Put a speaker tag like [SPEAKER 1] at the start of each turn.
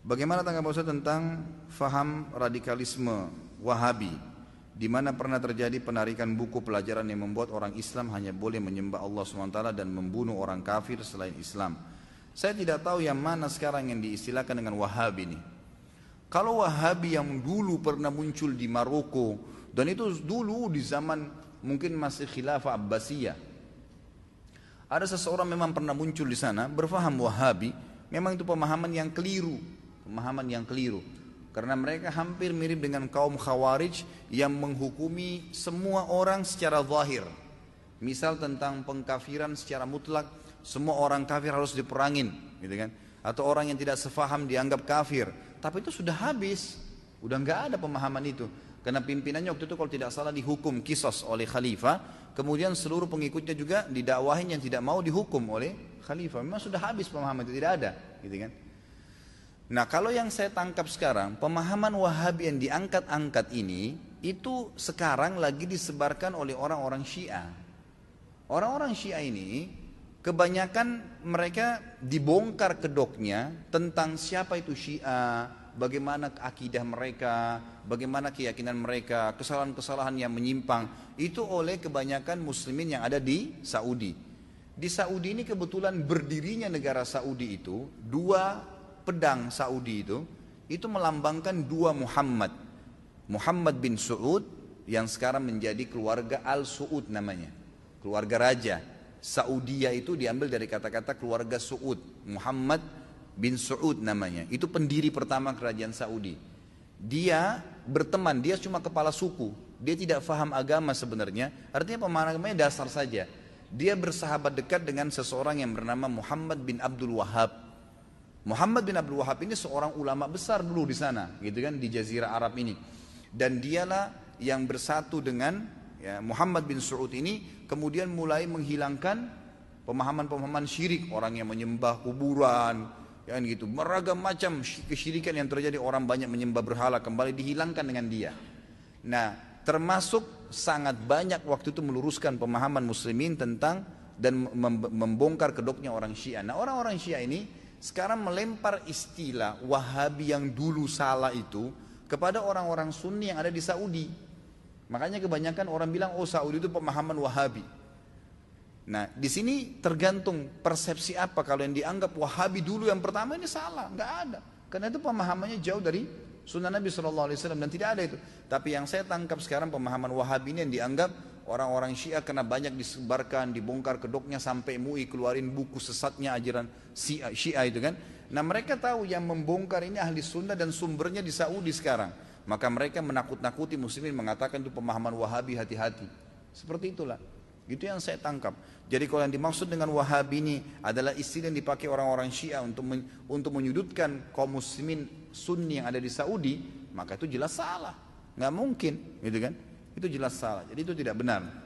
[SPEAKER 1] Bagaimana tanggapan saya tentang faham radikalisme Wahabi di mana pernah terjadi penarikan buku pelajaran yang membuat orang Islam hanya boleh menyembah Allah SWT dan membunuh orang kafir selain Islam. Saya tidak tahu yang mana sekarang yang diistilahkan dengan Wahabi ini. Kalau Wahabi yang dulu pernah muncul di Maroko dan itu dulu di zaman mungkin masih khilafah Abbasiyah. Ada seseorang memang pernah muncul di sana berfaham Wahabi, memang itu pemahaman yang keliru pemahaman yang keliru karena mereka hampir mirip dengan kaum khawarij yang menghukumi semua orang secara zahir misal tentang pengkafiran secara mutlak semua orang kafir harus diperangin gitu kan atau orang yang tidak sefaham dianggap kafir tapi itu sudah habis udah nggak ada pemahaman itu karena pimpinannya waktu itu kalau tidak salah dihukum kisos oleh khalifah kemudian seluruh pengikutnya juga didakwahin yang tidak mau dihukum oleh khalifah memang sudah habis pemahaman itu tidak ada gitu kan Nah kalau yang saya tangkap sekarang pemahaman Wahabi yang diangkat-angkat ini itu sekarang lagi disebarkan oleh orang-orang Syiah. Orang-orang Syiah ini kebanyakan mereka dibongkar kedoknya tentang siapa itu Syiah, bagaimana akidah mereka, bagaimana keyakinan mereka, kesalahan-kesalahan yang menyimpang itu oleh kebanyakan muslimin yang ada di Saudi. Di Saudi ini kebetulan berdirinya negara Saudi itu dua pedang Saudi itu, itu melambangkan dua Muhammad. Muhammad bin Su'ud yang sekarang menjadi keluarga Al-Su'ud namanya. Keluarga raja. Saudia itu diambil dari kata-kata keluarga Su'ud. Muhammad bin Su'ud namanya. Itu pendiri pertama kerajaan Saudi. Dia berteman, dia cuma kepala suku. Dia tidak faham agama sebenarnya. Artinya pemahamannya dasar saja. Dia bersahabat dekat dengan seseorang yang bernama Muhammad bin Abdul Wahab Muhammad bin Abdul Wahab ini seorang ulama besar dulu di sana, gitu kan di Jazirah Arab ini. Dan dialah yang bersatu dengan ya, Muhammad bin Saud ini kemudian mulai menghilangkan pemahaman-pemahaman syirik orang yang menyembah kuburan ya kan, gitu beragam macam kesyirikan yang terjadi orang banyak menyembah berhala kembali dihilangkan dengan dia nah termasuk sangat banyak waktu itu meluruskan pemahaman muslimin tentang dan membongkar kedoknya orang Syiah nah orang-orang Syiah ini sekarang melempar istilah Wahabi yang dulu salah itu kepada orang-orang Sunni yang ada di Saudi. Makanya kebanyakan orang bilang, oh Saudi itu pemahaman Wahabi. Nah, di sini tergantung persepsi apa. Kalau yang dianggap Wahabi dulu yang pertama ini salah, nggak ada. Karena itu pemahamannya jauh dari sunnah Nabi SAW dan tidak ada itu. Tapi yang saya tangkap sekarang pemahaman Wahabi ini yang dianggap Orang-orang Syiah kena banyak disebarkan, dibongkar kedoknya sampai MUI keluarin buku sesatnya ajaran Syiah, Syiah itu kan. Nah mereka tahu yang membongkar ini ahli Sunda dan sumbernya di Saudi sekarang. Maka mereka menakut-nakuti muslimin mengatakan itu pemahaman wahabi hati-hati. Seperti itulah. Itu yang saya tangkap. Jadi kalau yang dimaksud dengan Wahabi ini adalah istilah yang dipakai orang-orang Syiah untuk men, untuk menyudutkan kaum muslimin Sunni yang ada di Saudi, maka itu jelas salah. Nggak mungkin, gitu kan? Itu jelas salah. Jadi itu tidak benar.